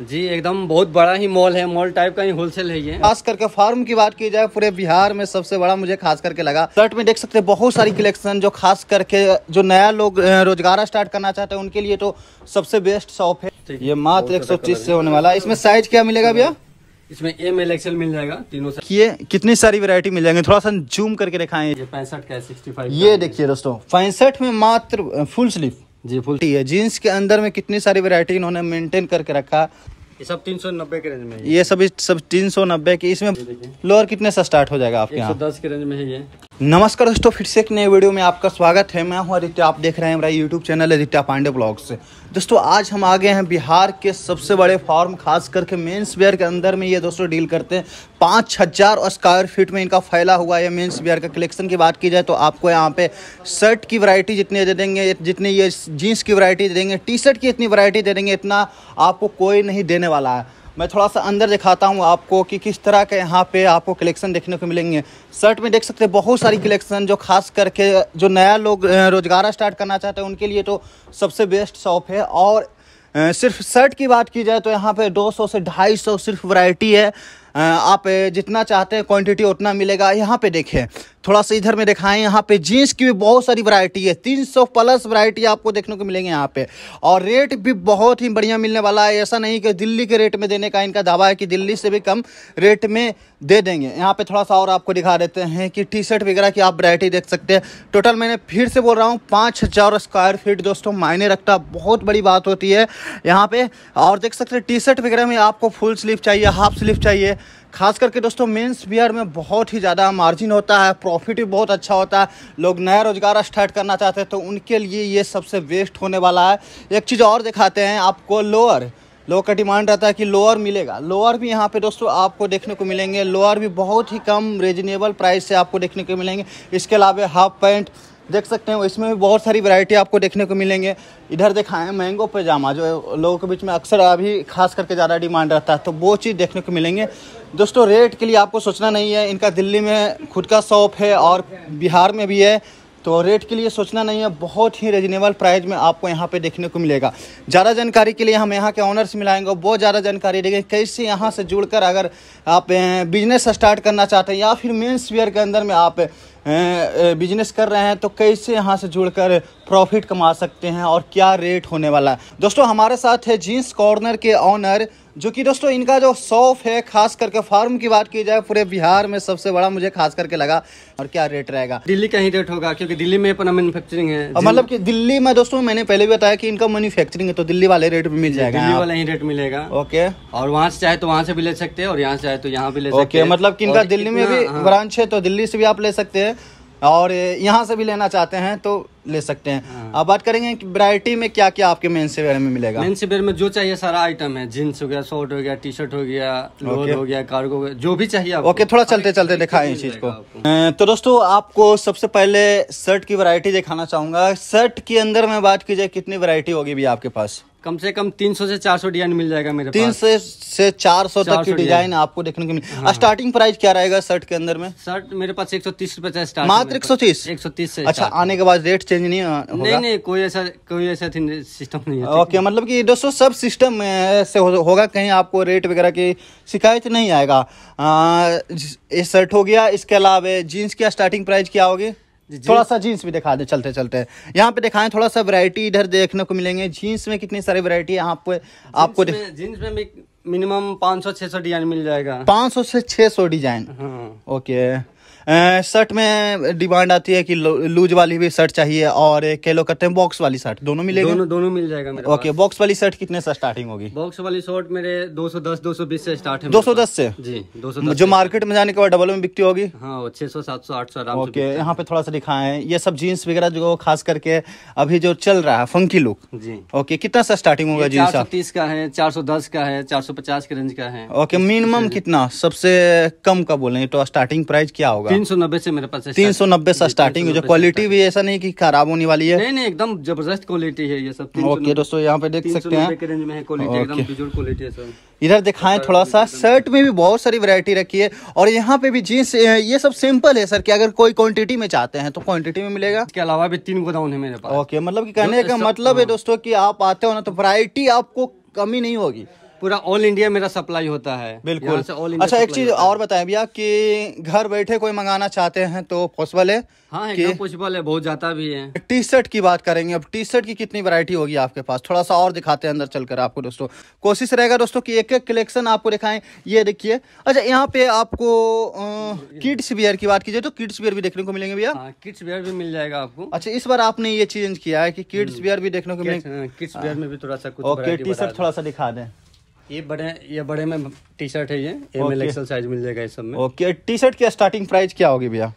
जी एकदम बहुत बड़ा ही मॉल है मॉल टाइप का ही होलसेल है ये खास करके फार्म की बात की जाए पूरे बिहार में सबसे बड़ा मुझे खास करके लगा शर्ट में देख सकते हैं बहुत सारी कलेक्शन जो खास करके जो नया लोग रोजगार स्टार्ट करना चाहते हैं उनके लिए तो सबसे बेस्ट शॉप है ये मात्र एक सौ तीस से होने वाला इसमें साइज क्या मिलेगा भैया इसमें एम एल एक्सएल मिल जाएगा तीनों से ये कितनी सारी वैरायटी मिल जाएंगे थोड़ा सा जूम करके दिखाएं ये पैंसठ का सिक्सटी फाइव ये देखिए दोस्तों पैंसठ में मात्र फुल स्लीव जी फुल है जीन्स के अंदर में कितनी सारी वेरायटी इन्होंने मेंटेन करके रखा ये सब तीन सौ नब्बे के रेंज में ये सब सब तीन सौ नब्बे के इसमें लोअर कितने से स्टार्ट हो जाएगा आपके यहाँ दस के रेंज में है ये नमस्कार दोस्तों फिर से एक नए वीडियो में आपका स्वागत है मैं हूं आदित्य आप देख रहे हैं मेरा YouTube channel Aditya Pandey blog से दोस्तों आज हम आ गए हैं बिहार के सबसे बड़े फॉर्म खास करके मेंस वेयर के अंदर में ये दोस्तों डील करते हैं पाँच हज़ार स्क्वायर फीट में इनका फैला हुआ है मेंस वेयर का कलेक्शन की बात की जाए तो आपको यहाँ पे शर्ट की वरायटी जितनी दे देंगे जितनी ये जीन्स की वरायटी दे देंगे टी शर्ट की इतनी वरायटी दे देंगे इतना आपको कोई नहीं देने होने वाला है मैं थोड़ा सा अंदर दिखाता हूँ आपको कि किस तरह के यहाँ पे आपको कलेक्शन देखने को मिलेंगे शर्ट में देख सकते हैं बहुत सारी कलेक्शन जो खास करके जो नया लोग रोजगार स्टार्ट करना चाहते हैं उनके लिए तो सबसे बेस्ट शॉप है और सिर्फ शर्ट की बात की जाए तो यहाँ पे 200 से 250 सिर्फ वैरायटी है आप जितना चाहते हैं क्वांटिटी उतना मिलेगा यहाँ पे देखें थोड़ा सा इधर में दिखाएं यहाँ पे जीन्स की भी बहुत सारी वैरायटी है 300 प्लस वैरायटी आपको देखने को मिलेंगे यहाँ पे और रेट भी बहुत ही बढ़िया मिलने वाला है ऐसा नहीं कि दिल्ली के रेट में देने का इनका दावा है कि दिल्ली से भी कम रेट में दे देंगे यहाँ पे थोड़ा सा और आपको दिखा देते हैं कि टी शर्ट वगैरह की आप वैरायटी देख सकते हैं टोटल मैंने फिर से बोल रहा हूँ पाँच हज़ार स्क्वायर फीट दोस्तों मायने रखता बहुत बड़ी बात होती है यहाँ पर और देख सकते हैं टी शर्ट वगैरह में आपको फुल स्लीव चाहिए हाफ स्लीव चाहिए खास करके दोस्तों मेंस वियर में बहुत ही ज़्यादा मार्जिन होता है प्रॉफिट भी बहुत अच्छा होता है लोग नया रोजगार स्टार्ट करना चाहते हैं तो उनके लिए ये सबसे वेस्ट होने वाला है एक चीज़ और दिखाते हैं आपको लोअर लोअर का डिमांड रहता है कि लोअर मिलेगा लोअर भी यहाँ पे दोस्तों आपको देखने को मिलेंगे लोअर भी बहुत ही कम रिजनेबल प्राइस से आपको देखने को मिलेंगे इसके अलावा हाफ पैंट देख सकते हैं इसमें भी बहुत सारी वैरायटी आपको देखने को मिलेंगे इधर देखा है मैंगो पैजामा जो लोगों के बीच में अक्सर अभी खास करके ज़्यादा डिमांड रहता है तो वो चीज़ देखने को मिलेंगे दोस्तों रेट के लिए आपको सोचना नहीं है इनका दिल्ली में खुद का शॉप है और बिहार में भी है तो रेट के लिए सोचना नहीं है बहुत ही रिजनेबल प्राइस में आपको यहाँ पे देखने को मिलेगा ज़्यादा जानकारी के लिए हम यहाँ के ऑनर से मिलाएंगे वो ज़्यादा जानकारी देंगे कैसे यहाँ से जुड़कर अगर आप बिजनेस स्टार्ट करना चाहते हैं या फिर मेन्स वेयर के अंदर में आप बिजनेस कर रहे हैं तो कैसे यहाँ से जुड़कर प्रॉफिट कमा सकते हैं और क्या रेट होने वाला है दोस्तों हमारे साथ है जींस कॉर्नर के ऑनर जो कि दोस्तों इनका जो सौफ है खास करके फार्म की बात की जाए पूरे बिहार में सबसे बड़ा मुझे खास करके लगा और क्या रेट रहेगा दिल्ली का ही रेट होगा क्योंकि दिल्ली में अपना मैन्युफैक्चरिंग है मतलब कि दिल्ली में दोस्तों मैंने पहले भी बताया कि इनका मैन्युफैक्चरिंग है तो दिल्ली वाले रेट भी मिल जाएगा दिल्ली वाला ही रेट मिलेगा ओके और वहाँ से चाहे तो वहाँ से भी ले सकते हैं और यहाँ से चाहे तो यहाँ भी ले सकते हैं मतलब की इनका दिल्ली में भी ब्रांच हाँ। है तो दिल्ली से भी आप ले सकते हैं और यहाँ से भी लेना चाहते हैं तो ले सकते हैं अब हाँ। बात करेंगे कि वरायटी में क्या क्या आपके मेन्स वेयर में मिलेगा मेन्स वेयर में जो चाहिए सारा आइटम है जींस हो गया शॉर्ट हो गया टी शर्ट हो गया लोअर हो गया कार्गो हो गया जो भी चाहिए ओके थोड़ा चलते चलते दिखाएं इस चीज को तो दोस्तों आपको सबसे पहले शर्ट की वरायटी दिखाना चाहूंगा शर्ट के अंदर में बात की जाए कितनी वरायटी होगी भी आपके पास कम से कम 300 से 400 डिजाइन मिल जाएगा मेरे तीन पास से से 400 तक की डिजाइन आपको देखने को मिले हाँ। स्टार्टिंग प्राइस क्या रहेगा शर्ट के अंदर में शर्ट मेरे पास एक सौ तीस रूपए मात्र एक सौ तीस एक सौ तीस से अच्छा आने के बाद रेट चेंज नहीं हाँ, होगा? नहीं नहीं कोई ऐसा कोई ऐसा सिस्टम नहीं है ओके मतलब की दोस्तों सब सिस्टम से होगा कहीं आपको रेट वगैरह की शिकायत नहीं आएगा ये शर्ट हो गया इसके अलावा जीन्स की स्टार्टिंग प्राइस क्या होगी थोड़ा सा जीन्स भी दिखा दे चलते चलते यहाँ पे दिखाएं थोड़ा सा वैरायटी इधर देखने को मिलेंगे जीन्स में कितनी सारी वैरायटी है यहाँ पे आपको में, जीन्स में मिनिमम 500 600 डिजाइन मिल जाएगा 500 से 600 डिजाइन हाँ। ओके शर्ट में डिमांड आती है कि लूज वाली भी शर्ट चाहिए और एक कह कहते हैं बॉक्स वाली शर्ट दोनों मिलेगी दोनों दोनों मिल जाएगा ओके बॉक्स वाली शर्ट कितने से स्टार्टिंग होगी बॉक्स वाली शर्ट मेरे 210 220 से स्टार्ट है 210 से जी 210 जो मार्केट में जाने के बाद डबल में बिकती होगी हाँ छह सौ सात सौ आठ सौ ओके यहाँ पे थोड़ा सा दिखाए ये सब जीन्स वगैरह जो खास करके अभी जो चल रहा है फंकी लुक जी ओके कितना सा स्टार्टिंग होगा जीन्स चार तीस का है चार सौ दस का है चार सौ पचास के रेंज का है ओके मिनिमम कितना सबसे कम का बोले तो स्टार्टिंग प्राइस क्या होगा तीन सौ नब्बे से मेरे पास तीन सौ नब्बे से स्टार्टिंग जो क्वालिटी भी ऐसा नहीं की खराब होने वाली है नहीं नहीं एकदम जबरदस्त क्वालिटी है ये सब ओके दोस्तों यहाँ पे देख सकते हैं इधर दिखाएं थोड़ा सा शर्ट में भी बहुत सारी वरायटी रखी है और यहाँ पे भी जीन्स ये सब सिंपल है सर की अगर कोई क्वान्टिटी में चाहते हैं तो क्वान्टिटी में मिलेगा इसके अलावा भी तीन गोदाम है मेरे पास ओके मतलब की कहने का मतलब है हाँ। दोस्तों की आप आते हो ना तो वरायटी आपको कमी नहीं होगी पूरा ऑल इंडिया मेरा सप्लाई होता है बिल्कुल अच्छा एक चीज और बताएं भैया कि घर बैठे कोई मंगाना चाहते हैं तो पॉसिबल है हाँ पॉसिबल है बहुत जाता भी है टी शर्ट की बात करेंगे अब टी शर्ट की कितनी वैरायटी होगी आपके पास थोड़ा सा और दिखाते हैं अंदर चलकर आपको दोस्तों कोशिश रहेगा दोस्तों की एक एक कलेक्शन आपको दिखाए ये देखिए अच्छा यहाँ पे आपको किड्स वियर की बात कीजिए तो किड्स वियर भी देखने को मिलेंगे भैया किड्स हाँ, वियर भी मिल जाएगा आपको अच्छा इस बार आपने ये चेंज किया है की किड्स वियर भी देखने को मिलेंगे किड्स हाँ, वियर हाँ। में भी थोड़ा सा टी शर्ट थोड़ा सा दिखा दें ये बड़े ये बड़े में टी शर्ट है ये एम एल एक्सएल साइज मिल जाएगा इस सब में ओके टी शर्ट की स्टार्टिंग प्राइस क्या होगी भैया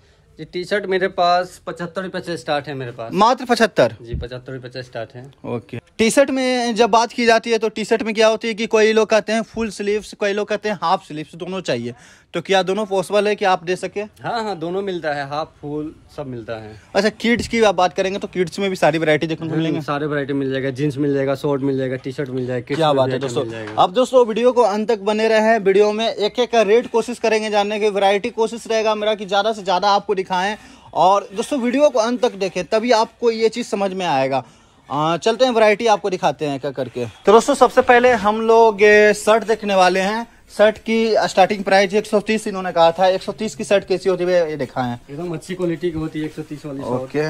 टी शर्ट मेरे पास पचहत्तर रुपए से स्टार्ट है मेरे पास मात्र पचहत्तर जी पचहत्तर रुपये से स्टार्ट है ओके टी शर्ट में जब बात की जाती है तो टी शर्ट में क्या होती है कि कोई लोग कहते हैं फुल स्लीव्स कोई लोग कहते हैं हाफ स्लीव्स दोनों चाहिए तो क्या दोनों पॉसिबल है कि आप दे सके हाँ हाँ दोनों मिलता है हाफ फुल सब मिलता है अच्छा किड्स की आप बात करेंगे तो किड्स में भी सारी वरायटी देखने को हाँ, मिलेंगे सारे वरायटी मिल जाएगा जींस मिल जाएगा शॉर्ट मिल जाएगा टी शर्ट मिल जाएगा क्या बात है दोस्तों अब दोस्तों वीडियो को अंत तक बने रहे हैं वीडियो में एक एक का रेट कोशिश करेंगे जानने की वरायटी कोशिश रहेगा मेरा की ज्यादा से ज्यादा आपको दिखाएं और दोस्तों वीडियो को अंत तक देखें तभी आपको ये चीज़ समझ में आएगा आ, चलते हैं वैरायटी आपको दिखाते हैं क्या करके तो दोस्तों सबसे पहले हम लोग शर्ट देखने वाले हैं शर्ट की स्टार्टिंग प्राइस तीस इन्होंने कहा था तीस की शर्ट कैसी होती है ये दिखा एकदम अच्छी क्वालिटी की होती है एक सौ तीस वाली ओके okay.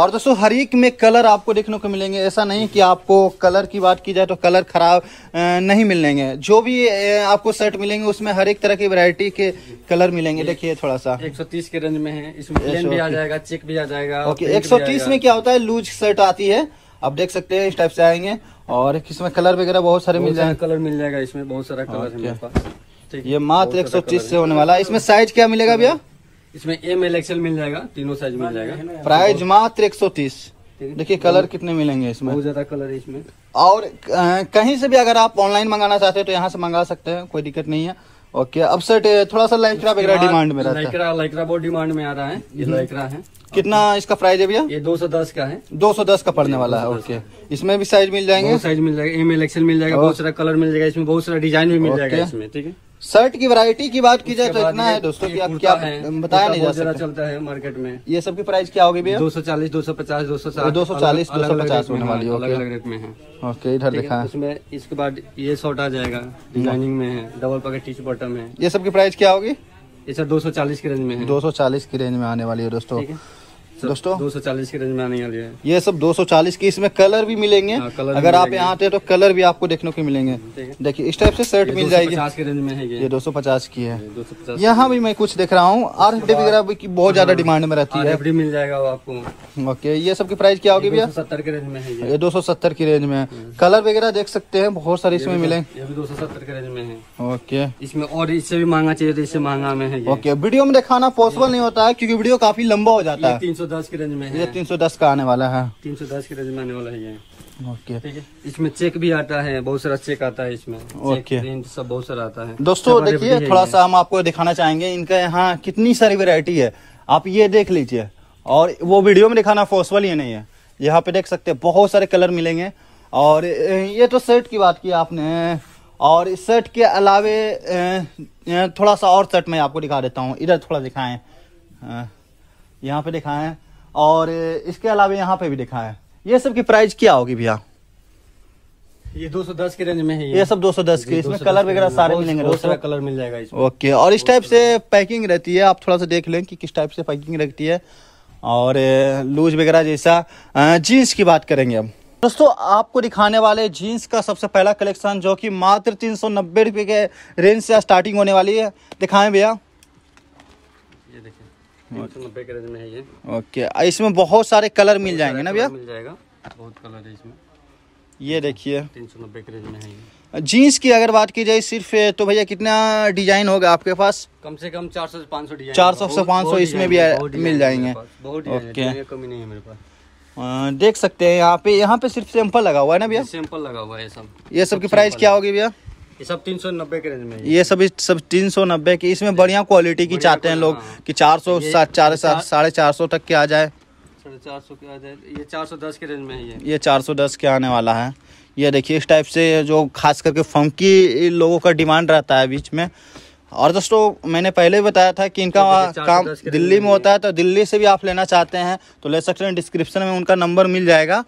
और दोस्तों हर एक में कलर आपको देखने को मिलेंगे ऐसा नहीं कि आपको कलर की बात की जाए तो कलर ख़राब नहीं मिलेंगे जो भी आपको शर्ट मिलेंगे उसमें हर एक तरह की वैरायटी के कलर मिलेंगे देखिए थोड़ा सा 130 के रेंज में है इसमें प्लेन भी आ जाएगा चेक भी आ जाएगा ओके 130 में क्या होता है लूज शर्ट आती है आप देख सकते हैं इस टाइप से आएंगे और इसमें कलर वगैरह बहुत सारे मिल जाएंगे कलर मिल जाएगा इसमें बहुत सारा कलर ये मात्र एक सौ तीस से होने वाला है इसमें साइज क्या मिलेगा भैया इसमें एम एल एक्सएल मिल जाएगा तीनों साइज मिल जाएगा प्राइस मात्र एक सौ तीस देखिए कलर कितने मिलेंगे इसमें बहुत ज्यादा कलर है इसमें और कहीं से भी अगर आप ऑनलाइन मंगाना चाहते हैं तो यहाँ से मंगा सकते हैं कोई दिक्कत नहीं है ओके अब सर थोड़ा सा लाइक्रा वगैरह डिमांड में रहता है लाइक्रा लाइक्रा बहुत डिमांड में आ रहा है ये लाइक्रा हम्म। है कितना इसका प्राइस है भैया ये 210 का है 210 का पड़ने वाला है ओके इसमें भी साइज मिल जाएंगे साइज मिल जाएगा एम एल एक्सएल मिल जाएगा बहुत सारा कलर मिल जाएगा इसमें बहुत सारा डिजाइन भी मिल जाएगा इसमें ठीक है शर्ट की वैरायटी की बात की जाए तो इतना है दोस्तों कि आप क्या बताया नहीं जा सकता चलता है मार्केट में ये सब की प्राइस क्या होगी भैया दो सौ चालीस दो सौ पचास दो सौ दो सौ चालीस दो सौ पचास होने वाली हाँ, अलग अलग रेट में है ओके इधर देखा इसमें इसके बाद ये शॉर्ट आ जाएगा डिजाइनिंग में है डबल पॉकेट टीच बॉटम है ये सब की प्राइस क्या होगी ये सर चालीस की रेंज में सौ चालीस की रेंज में आने वाली है दोस्तों दोस्तों 240 की रेंज में आने वाली है ये सब 240 की इसमें कलर भी मिलेंगे आ, हाँ, कलर अगर आप यहाँ आते हैं तो कलर भी आपको देखने को मिलेंगे देखिए इस टाइप से शर्ट मिल जाएगी की रेंज में है ये पचास की है यहाँ भी मैं कुछ देख रहा हूँ आर एफ वगैरह की बहुत ज्यादा डिमांड हाँ। में रहती है मिल जाएगा आपको ओके ये सब की प्राइस क्या होगी भैया सत्तर की रेंज में ये दो सौ सत्तर की रेंज में कलर हाँ। वगैरह देख सकते हैं बहुत सारे इसमें मिलेंगे दो सौ सत्तर की रेंज में है ओके इसमें और इससे भी महंगा चाहिए तो इससे महंगा में है ओके वीडियो में दिखाना पॉसिबल नहीं होता है क्यूँकी वीडियो काफी लंबा हो जाता है तीन सौ दस की रेंज में ये तीन सौ दस का आने वाला है तीन सौ दस की रेंज में आने वाला है ये ओके okay. इसमें चेक भी आता है बहुत सारा चेक आता है इसमें ओके okay. सब बहुत सारा आता है दोस्तों देखिए थोड़ा सा हम आपको दिखाना चाहेंगे इनका यहाँ कितनी सारी वेरायटी है आप ये देख लीजिए और वो वीडियो में दिखाना पॉसिबल ये नहीं है यहाँ पे देख सकते हैं बहुत सारे कलर मिलेंगे और ये तो सेट की बात की आपने और इस सेट के अलावे थोड़ा सा और सेट मैं आपको दिखा देता हूँ इधर थोड़ा दिखाएं यहाँ पे दिखाएं और इसके अलावा यहाँ पे भी दिखा है ये सब की प्राइस क्या होगी भैया ये 210 के रेंज में है ये, ये सब 210 के इसमें कलर वगैरह सारे मिलेंगे बहुत सारा कलर मिल जाएगा इसमें ओके और इस टाइप से पैकिंग रहती है आप थोड़ा सा देख लें कि किस टाइप से पैकिंग रहती है और लूज वगैरह जैसा जीन्स की बात करेंगे हम दोस्तों आपको दिखाने वाले जीन्स का सबसे पहला कलेक्शन जो कि मात्र तीन सौ नब्बे रुपये के रेंज से स्टार्टिंग होने वाली है दिखाएं भैया ये देखिए ओके इसमें बहुत सारे कलर मिल जाएंगे ना भैया मिल जाएगा बहुत कलर है इसमें ये देखिए तीन सौ नब्बे के में है जीन्स की अगर बात की जाए सिर्फ तो भैया कितना डिजाइन होगा आपके पास कम से कम चार सौ पाँच सौ चार सौ से पाँच सौ इसमें भी मिल जाएंगे ओके कमी नहीं है मेरे पास देख सकते हैं यहाँ पे यहाँ पे सिर्फ सैंपल लगा हुआ है ना भैया सैंपल लगा हुआ है सब ये सब की प्राइस क्या होगी भैया ये सब तीन सौ नब्बे के रेंज में ये सब सब तीन सौ नब्बे की इसमें बढ़िया क्वालिटी की चाहते हैं लोग हाँ। कि चार सौ चार साढ़े चार सौ तक के आ जाए साढ़े चार सौ के आ जाए ये चार सौ दस के रेंज में है ये चार सौ दस के आने वाला है ये देखिए इस टाइप से जो खास करके फंकी लोगों का डिमांड रहता है बीच में और दोस्तों मैंने पहले भी बताया था कि इनका तो काम दिल्ली में होता है तो दिल्ली से भी आप लेना चाहते हैं तो ले सकते हैं डिस्क्रिप्शन में उनका नंबर मिल जाएगा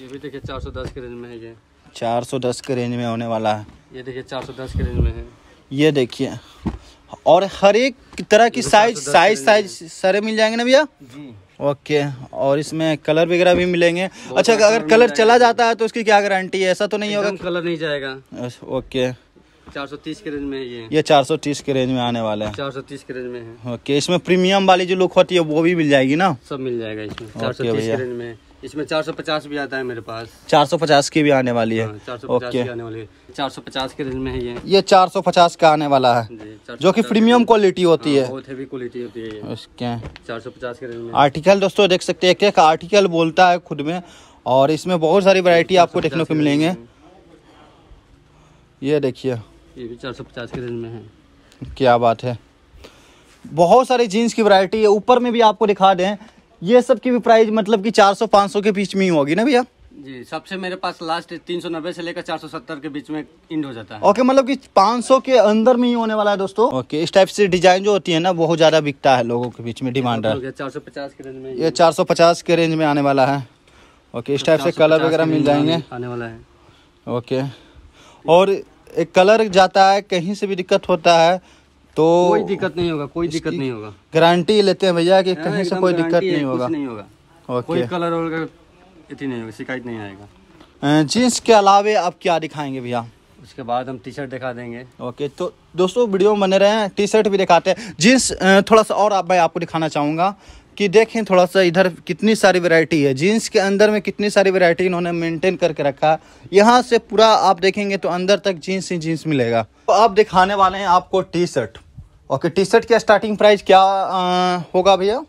ये भी देखिए दस के रेंज में है ये दस के रेंज में होने वाला है ये देखिए 410 के रेंज में है ये देखिए और हर एक तरह की साइज साइज साइज सारे मिल जाएंगे ना भैया ओके और इसमें कलर वगैरह भी मिलेंगे अच्छा अगर कलर चला जाता है तो उसकी क्या गारंटी है ऐसा तो नहीं होगा कलर नहीं जाएगा ओके 430 के रेंज में ये ये 430 के रेंज में आने वाला है 430 के रेंज में है ओके इसमें प्रीमियम वाली जो लुक होती है वो भी मिल जाएगी ना सब मिल जाएगा इसमें 430 के रेंज में इसमें 450 भी आता है मेरे पास 450 की भी आने वाली है हाँ, चार सौ पचास चार सौ पचास के रेंज में है ये ये चार सौ पचास का आने वाला है जो कि प्रीमियम क्वालिटी होती हाँ, है बहुत हैवी क्वालिटी होती है उसके 450 के रेंज में आर्टिकल दोस्तों देख सकते हैं एक एक आर्टिकल बोलता है खुद में और इसमें बहुत सारी वैरायटी आपको देखने को मिलेंगे ये देखिए ये भी चार सौ पचास के रेंज में है क्या बात है बहुत सारी जीन्स की वरायटी है ऊपर में भी आपको दिखा दें ये सब की भी प्राइस मतलब कि 400 500 के बीच में ही होगी ना भैया जी सबसे मेरे पास लास्ट तीन सौ नब्बे से लेकर चार सौ सत्तर के बीच में इंड हो जाता है ओके मतलब कि पाँच सौ के अंदर में ही होने वाला है दोस्तों ओके इस टाइप से डिजाइन जो होती है ना बहुत ज्यादा बिकता है लोगों के बीच में डिमांड है चार सौ पचास के रेंज में ये चार सौ पचास के रेंज में आने वाला है ओके इस टाइप से कलर वगैरह मिल जाएंगे आने वाला है ओके और एक कलर जाता है कहीं से भी दिक्कत होता है तो कोई दिक्कत नहीं होगा कोई दिक्कत नहीं होगा गारंटी लेते हैं भैया कि हाँ, कहीं से कोई दिक्कत नहीं होगा नहीं होगा कोई कलर नहीं होगा शिकायत नहीं आएगा जींस के अलावे आप क्या दिखाएंगे भैया उसके बाद हम टी शर्ट दिखा देंगे ओके तो दोस्तों वीडियो में बने रहे हैं टी शर्ट भी दिखाते हैं जींस थोड़ा सा और आप भाई आपको दिखाना चाहूँगा कि देखें थोड़ा सा इधर कितनी सारी वैरायटी है जीन्स के अंदर में कितनी सारी वैरायटी इन्होंने मेंटेन करके रखा यहाँ से पूरा आप देखेंगे तो अंदर तक जीन्स ही जीन्स मिलेगा तो आप दिखाने वाले हैं आपको T shirt okay T shirt का स्टार्टिंग प्राइस क्या आ, होगा भैया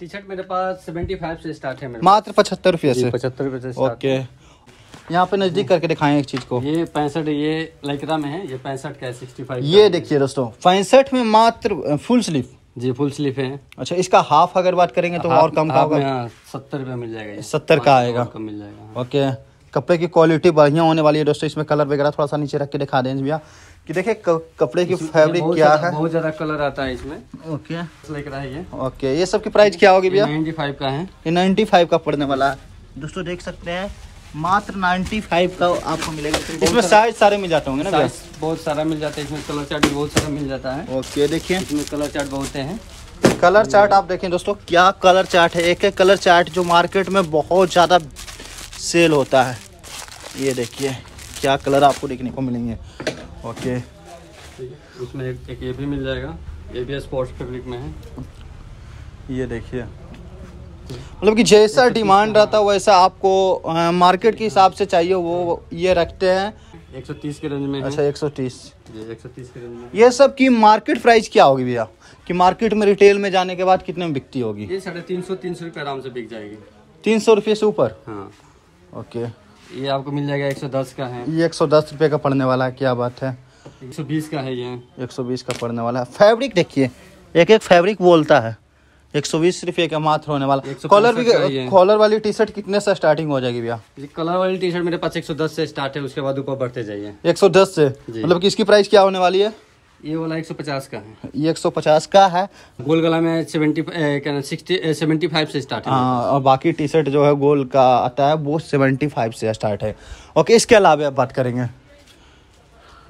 टी शर्ट मेरे पास सेवेंटी से स्टार्ट है मात्र पचहत्तर रुपये से पचहत्तर रुपये से ओके यहाँ पे नज़दीक करके दिखाएं एक चीज़ को ये पैंसठ ये लकड़ा में है ये पैंसठ का है सिक्सटी फाइव ये देखिए दोस्तों पैंसठ में मात्र फुल स्लीव जी फुल स्लीप है अच्छा इसका हाफ अगर बात करेंगे तो और कम का होगा हाँ, सत्तर रुपया मिल जाएगा सत्तर का आएगा कम मिल जाएगा हाँ। ओके कपड़े की क्वालिटी बढ़िया होने वाली है दोस्तों इसमें कलर वगैरह थोड़ा सा नीचे रख के दिखा दें भैया कि देखिए कपड़े की फैब्रिक क्या है बहुत ज्यादा कलर आता है इसमें ओके लेकर ओके ये सब की प्राइस क्या होगी भैया नाइन्टी फाइव का है ये नाइन्टी फाइव का पड़ने वाला है दोस्तों देख सकते हैं मात्र 95 का आपको मिलेगा इसमें साइज सारे मिल जाते होंगे ना बहुत सारा मिल जाता है इसमें कलर चार्ट भी बहुत सारा मिल जाता है ओके देखिए इसमें कलर चार्ट बहुत हैं कलर चार्ट आप देखें दोस्तों क्या कलर चार्ट है एक एक कलर चार्ट जो मार्केट में बहुत ज़्यादा सेल होता है ये देखिए क्या कलर आपको देखने को मिलेंगे ओके उसमें एक, ये भी मिल जाएगा ये भी स्पोर्ट्स फेब्रिक में है ये देखिए मतलब कि जैसा डिमांड रहता है वैसा आपको मार्केट के हिसाब से चाहिए वो ये रखते हैं 130 के रेंज में अच्छा 130 130 के रेंज में ये सब की मार्केट प्राइस क्या होगी भैया कि मार्केट में रिटेल में जाने के बाद कितने में बिकती होगी ये साढ़े तीन सौ तीन सौ रुपये आराम से बिक जाएगी तीन सौ रुपये से ऊपर हाँ ओके ये आपको मिल जाएगा दस का है ये दस रुपये का पड़ने वाला है क्या बात है बीस का है ये बीस का पड़ने वाला है फैब्रिक देखिए एक एक फैब्रिक बोलता है एक सौ बीस सिर्फ का मात्र होने वाला कॉलर भी कॉलर वाली टी शर्ट कितने से स्टार्टिंग हो जाएगी भैया कलर वाली टी शर्ट मेरे पास एक सौ दस से स्टार्ट है उसके बाद ऊपर बढ़ते जाइए एक सौ दस से मतलब कि इसकी प्राइस क्या होने वाली है ये वाला एक सौ पचास का है ये एक सौ पचास का है गोल गला में सेवेंटी सिक्सटी सेवेंटी फाइव से स्टार्ट है हाँ और बाकी टी शर्ट जो है गोल का आता है वो सेवेंटी फाइव से स्टार्ट है ओके इसके अलावा बात करेंगे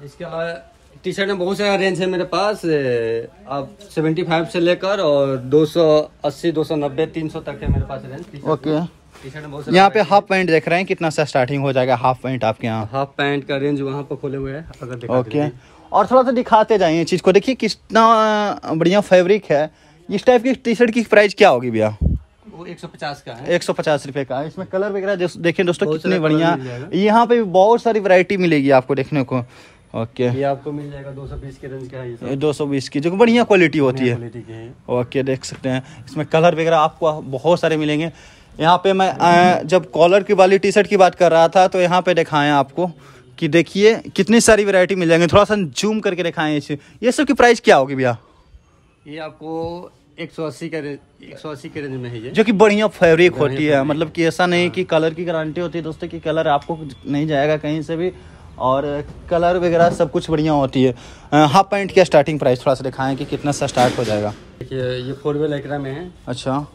इसके अलावा टी शर्ट में बहुत सारा रेंज है मेरे पास आप 75 से लेकर और 280, 290, 300 तक है मेरे पास रेंज ओके यहाँ पे हाफ पैंट देख रहे हैं कितना सा स्टार्टिंग हो जाएगा हाफ पैंट आपके यहाँ हाफ पैंट का रेंज वहाँ पर खोले हुए हैं अगर ओके तो और थोड़ा सा दिखाते जाइए चीज़ को देखिए कितना बढ़िया फैब्रिक है इस टाइप की टी शर्ट की प्राइस क्या होगी भैया वो 150 का है 150 रुपए का इसमें कलर वगैरह देखें दोस्तों कितने बढ़िया यहाँ पे बहुत सारी वैरायटी मिलेगी आपको देखने को ओके ये आपको मिल जाएगा 220 के रेंज का है ये दो सौ बीस की जो बढ़िया क्वालिटी होती है ओके देख सकते हैं इसमें कलर वगैरह आपको बहुत सारे मिलेंगे यहाँ पे मैं आ, जब कॉलर की वाली टी शर्ट की बात कर रहा था तो यहाँ पे दिखाएं आपको कि देखिए कितनी सारी वेरायटी मिल जाएंगी थोड़ा सा जूम करके दिखाएं इसे ये सब की प्राइस क्या होगी भैया ये आपको एक सौ अस्सी का रेंज एक सौ अस्सी के रेंज में है ये जो कि बढ़िया फैब्रिक होती है मतलब कि ऐसा नहीं हाँ। कि कलर की गारंटी होती है दोस्तों कि कलर आपको नहीं जाएगा कहीं से भी और कलर वगैरह सब कुछ बढ़िया होती है हाफ पैंट का स्टार्टिंग प्राइस थोड़ा सा दिखाएं कि कितना सा स्टार्ट हो जाएगा देखिए ये फोर व्हील एकरा में है अच्छा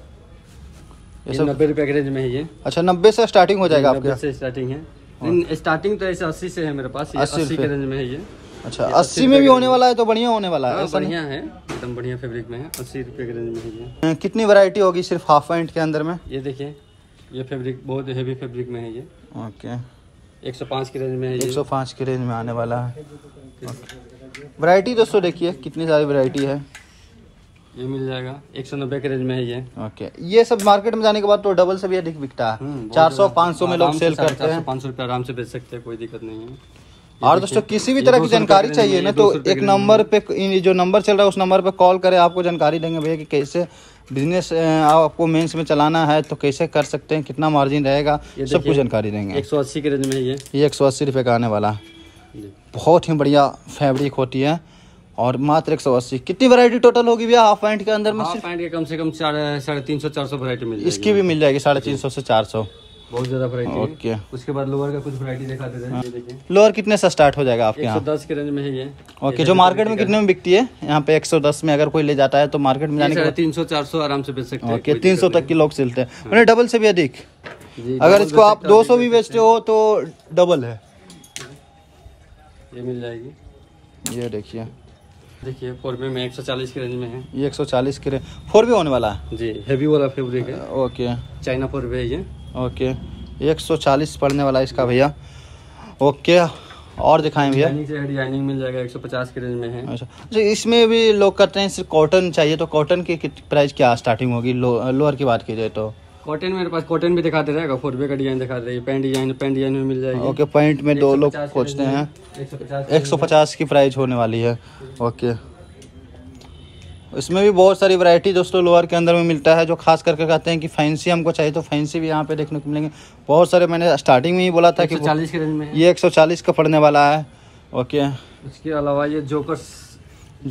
ये सब नब्बे रुपये के रेंज में है ये अच्छा नब्बे से स्टार्टिंग हो जाएगा आपके से स्टार्टिंग है स्टार्टिंग हाँ। तो ऐसे अस्सी से है मेरे पास अस्सी के रेंज में है ये अच्छा अस्सी में भी होने वाला है तो बढ़िया होने वाला है हाँ, बढ़िया है एकदम बढ़िया फेब्रिक में है अस्सी रुपये के रेंज में है ये कितनी वरायटी होगी सिर्फ हाफ पैंट के अंदर में ये देखिए ये फेब्रिक बहुत हैवी फेब्रिक में है ये ओके 105 की रेंज में है 105 की रेंज में आने वाला है वैरायटी दोस्तों देखिए कितनी सारी वैरायटी है ये मिल जाएगा एक सौ नब्बे के रेंज में है ये ओके ये सब मार्केट में जाने के बाद तो डबल से भी अधिक बिकता है हम्म, चार सौ पाँच सौ में लोग सेल करते हैं पाँच सौ रुपये आराम से बेच सकते हैं कोई दिक्कत नहीं है और दोस्तों किसी भी तरह की जानकारी चाहिए ना तो एक नंबर पे जो नंबर चल रहा है उस नंबर पे कॉल करें आपको जानकारी देंगे भैया कि कैसे बिजनेस आपको मेंस में चलाना है तो कैसे कर सकते हैं कितना मार्जिन रहेगा सब कुछ जानकारी देंगे एक सौ अस्सी के रेंज में ये ये एक सौ अस्सी रुपये का आने वाला बहुत ही बढ़िया फैब्रिक होती है और मात्र एक सौ अस्सी कितनी वैरायटी टोटल होगी भैया हाफ पैंट के अंदर में हाफ पैंट के कम से कम साढ़े साढ़े तीन सौ चार सौ वरायटी मिल इसकी भी मिल जाएगी साढ़े तीन सौ से चार सौ बहुत ज्यादा वरायटी ओके उसके बाद लोअर का कुछ वरायटी दिखा देते हैं हाँ। देखिए लोअर कितने से स्टार्ट हो जाएगा आपके यहाँ दस के रेंज में है ये ओके जो मार्केट में कितने में बिकती है यहाँ पे 110 में अगर कोई ले जाता है तो मार्केट में जाने के तीन सौ चार सौ आराम से बेच सकते हैं ओके तीन सौ तक के लोग सिलते हैं डबल हाँ। से भी अधिक अगर इसको आप दो सौ भी बेचते हो तो डबल है ये मिल जाएगी ये देखिए देखिए फोर बी में 140 के रेंज में है ये 140 के रेंज फोर बी होने वाला है जी हैवी वाला फेब्रिक है ओके चाइना फोर बी है ये ओके एक सौ चालीस पड़ने वाला है इसका भैया ओके और दिखाएं भैया डिजाइनिंग मिल जाएगा 150 के रेंज में है अच्छा अच्छा इसमें भी लोग कहते हैं सिर्फ कॉटन चाहिए तो कॉटन की प्राइस क्या स्टार्टिंग होगी लोअर की बात की जाए तो कॉटन मेरे पास कॉटन भी दिखाते रहेगा फोरवे का डिजाइन दिखाते रहिए पैंट डिजाइन पेंट डिजाइन में मिल जाएगा ओके पेंट में दो लोग खोजते हैं एक सौ पचास की प्राइस होने वाली है ओके इसमें भी बहुत सारी वैरायटी दोस्तों लोअर के अंदर में मिलता है जो खास करके कहते हैं कि फैंसी हमको चाहिए तो फैंसी भी यहाँ पे देखने को मिलेंगे बहुत सारे मैंने स्टार्टिंग में ही बोला था कि चालीस के रेंज में ये एक सौ चालीस का पड़ने वाला है ओके इसके अलावा ये जोकर्स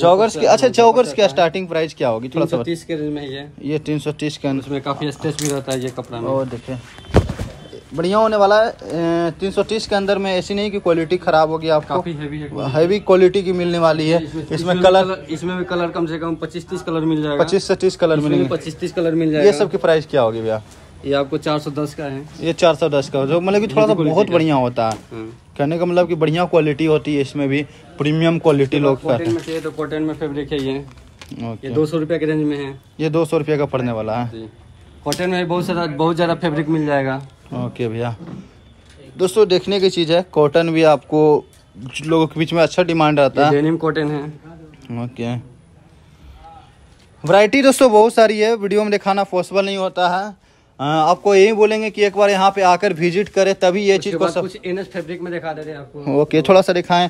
जॉगर्स की अच्छा जॉगर्स की स्टार्टिंग प्राइस क्या होगी थोड़ा सा तीस के रेंज में ये ये तीन सौ तीस के उसमें काफ़ी स्टेच भी रहता है ये कपड़ा में और देखें बढ़िया होने वाला है तीन सौ तीस के अंदर में ऐसी नहीं कि क्वालिटी खराब होगी आपको काफी हैवी हैवी क्वालिटी की मिलने वाली है इसमें, इसमें, इसमें कलर, इसमें भी कलर कम से कम पच्चीस तीस कलर मिल जाएगा पच्चीस से तीस कलर मिलेंगे पच्चीस तीस कलर मिल जाएगा ये सब की प्राइस क्या होगी भैया ये आपको 410 का है ये 410 का जो मतलब कि थोड़ा सा बहुत बढ़िया होता है हाँ। कहने का मतलब की बढ़िया क्वालिटी होती है इसमें भी प्रीमियम क्वालिटी लोग तो कॉटन में फेब्रिक है ये ये दो सौ रुपया के रेंज में है ये दो सौ रुपया का पड़ने वाला है कॉटन में बहुत सारा बहुत ज़्यादा फेब्रिक मिल जाएगा ओके भैया दोस्तों देखने की चीज़ है कॉटन भी आपको लोगों के बीच में अच्छा डिमांड रहता है डेनिम कॉटन है ओके वैरायटी दोस्तों बहुत सारी है वीडियो में दिखाना पॉसिबल नहीं होता है आपको यही बोलेंगे कि एक बार यहाँ पे आकर विजिट करें तभी ये चीज को सब कुछ एनएस फैब्रिक में दिखा देते हैं आपको ओके थोड़ा सा दिखाएं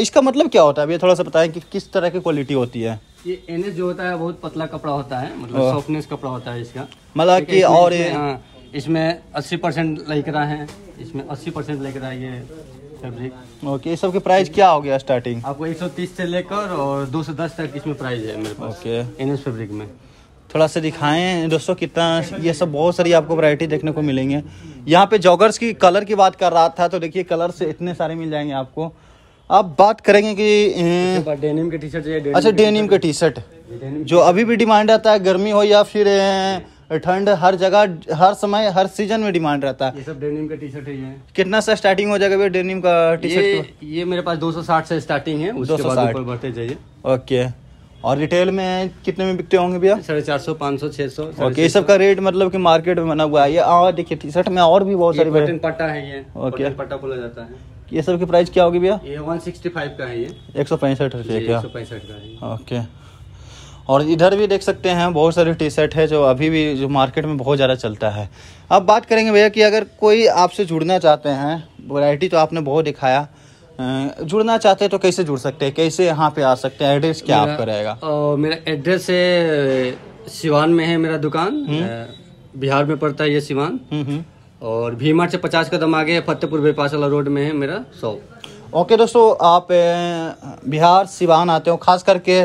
इसका मतलब क्या होता है भैया थोड़ा सा बताएं कि किस तरह की क्वालिटी होती है ये एनएस जो होता है बहुत पतला कपड़ा होता है मतलब सॉफ्टनेस कपड़ा होता है इसका मतलब कि और इसमें 80 परसेंट रहा है इसमें 80 परसेंट है ये फैब्रिक ओके ये सब के प्राइस क्या हो गया स्टार्टिंग आपको 130 से लेकर और 210 तक इसमें प्राइस है मेरे पास ओके एन फैब्रिक में थोड़ा सा दिखाएं दोस्तों कितना ये सब बहुत सारी आपको वैरायटी देखने को मिलेंगे यहाँ पे जॉगर्स की कलर की बात कर रहा था तो देखिए कलर से इतने सारे मिल जाएंगे आपको अब बात करेंगे कि डेनिम के टी शर्ट अच्छा डेनिम के टी शर्ट जो अभी भी डिमांड आता है गर्मी हो या फिर ठंड हर जगह हर समय हर सीजन में डिमांड रहता है ये सब डेनिम का टी शर्ट है कितना सा स्टार्टिंग हो जाएगा भैया डेनिम का टी शर्ट तो? ये मेरे पास 260 से स्टार्टिंग है उसके बाद ऊपर बढ़ते जाइए ओके और रिटेल में कितने में बिकते होंगे भैया साढ़े चार सौ पाँच सौ छः सौ ओके ये सब का रेट मतलब कि मार्केट में बना हुआ है ये और देखिए टी शर्ट में और भी बहुत सारी पट्टा है ये ओके पट्टा बोला जाता है ये सब की प्राइस क्या होगी भैया ये वन सिक्सटी फाइव का है ये एक सौ पैंसठ रुपये का ओके और इधर भी देख सकते हैं बहुत सारे टी शर्ट है जो अभी भी जो मार्केट में बहुत ज़्यादा चलता है अब बात करेंगे भैया कि अगर कोई आपसे जुड़ना चाहते हैं वैरायटी तो आपने बहुत दिखाया जुड़ना चाहते हैं तो कैसे जुड़ सकते हैं कैसे यहाँ पे आ सकते हैं एड्रेस क्या आपका रहेगा मेरा एड्रेस है सिवान में है मेरा दुकान हम्म। बिहार में पड़ता है ये सिवान हम्म, हम्म। और भीमार से पचास कदम आगे फतेहपुर बेपाशाला रोड में है मेरा शॉप ओके दोस्तों आप बिहार सिवान आते हो खास करके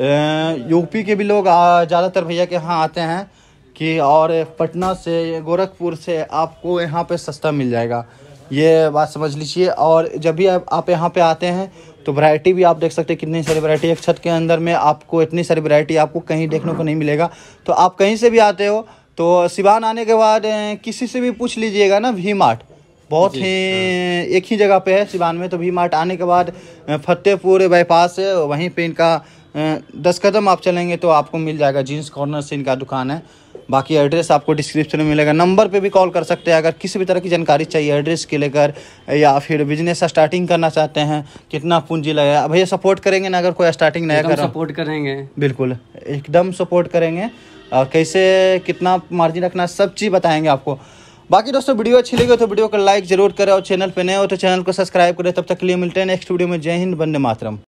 यूपी के भी लोग ज़्यादातर भैया के यहाँ आते हैं कि और पटना से गोरखपुर से आपको यहाँ पे सस्ता मिल जाएगा ये बात समझ लीजिए और जब भी आप, यहाँ पे आते हैं तो वैरायटी भी आप देख सकते हैं कितनी सारी वैरायटी एक छत के अंदर में आपको इतनी सारी वैरायटी आपको कहीं देखने को नहीं मिलेगा तो आप कहीं से भी आते हो तो सिवान आने के बाद किसी से भी पूछ लीजिएगा ना वी मार्ट बहुत ही हाँ। एक ही जगह पे है सिवान में तो वी मार्ट आने के बाद फतेहपुर बाईपास है वहीं पे इनका दस कदम आप चलेंगे तो आपको मिल जाएगा जींस कॉर्नर से इनका दुकान है बाकी एड्रेस आपको डिस्क्रिप्शन में मिलेगा नंबर पे भी कॉल कर सकते हैं अगर किसी भी तरह की जानकारी चाहिए एड्रेस के लेकर या फिर बिजनेस स्टार्टिंग करना चाहते हैं कितना पूंजी लगेगा भैया सपोर्ट करेंगे ना अगर कोई स्टार्टिंग नया कर सपोर्ट करेंगे बिल्कुल एकदम सपोर्ट करेंगे और कैसे कितना मार्जिन रखना सब चीज़ बताएंगे आपको बाकी दोस्तों वीडियो अच्छी लगी तो वीडियो को लाइक जरूर करें और चैनल पर नए हो तो चैनल को सब्सक्राइब करें तब तक के लिए मिलते हैं नेक्स्ट वीडियो में जय हिंद बंदे मातरम